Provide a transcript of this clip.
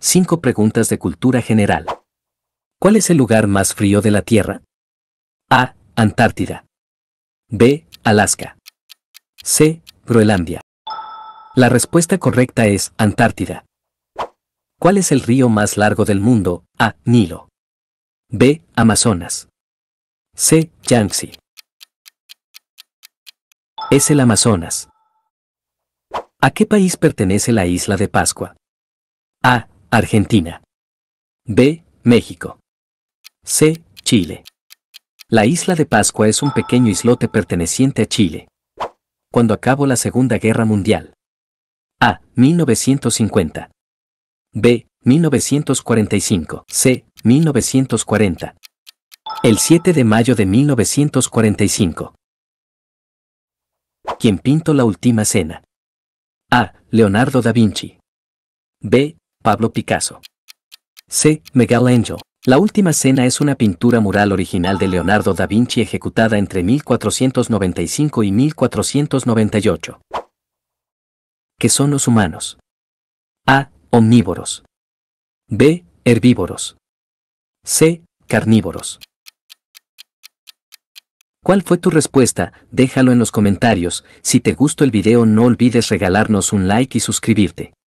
5 preguntas de cultura general. ¿Cuál es el lugar más frío de la Tierra? A. Antártida. B. Alaska. C. Groenlandia. La respuesta correcta es Antártida. ¿Cuál es el río más largo del mundo? A. Nilo. B. Amazonas. C. Yangtze. Es el Amazonas. ¿A qué país pertenece la isla de Pascua? A. Argentina. B. México. C. Chile. La isla de Pascua es un pequeño islote perteneciente a Chile. Cuando acabó la Segunda Guerra Mundial. A. 1950. B. 1945. C. 1940. El 7 de mayo de 1945. ¿Quién pintó la última cena? A. Leonardo da Vinci. B. Pablo Picasso. C. Angel. La Última Cena es una pintura mural original de Leonardo da Vinci ejecutada entre 1495 y 1498. ¿Qué son los humanos? A. Omnívoros. B. Herbívoros. C. Carnívoros. ¿Cuál fue tu respuesta? Déjalo en los comentarios. Si te gustó el video no olvides regalarnos un like y suscribirte.